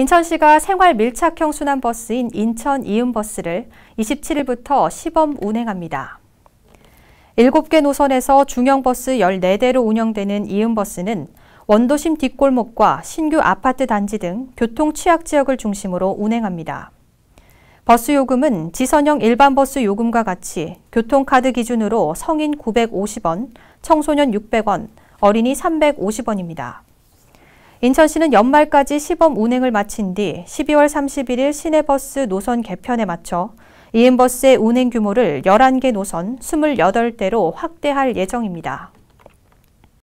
인천시가 생활 밀착형 순환버스인 인천 이음버스를 27일부터 시범 운행합니다. 7개 노선에서 중형버스 14대로 운영되는 이음버스는 원도심 뒷골목과 신규 아파트 단지 등 교통 취약 지역을 중심으로 운행합니다. 버스 요금은 지선형 일반 버스 요금과 같이 교통카드 기준으로 성인 950원, 청소년 600원, 어린이 350원입니다. 인천시는 연말까지 시범 운행을 마친 뒤 12월 31일 시내버스 노선 개편에 맞춰 이엠버스의 운행 규모를 11개 노선 28대로 확대할 예정입니다.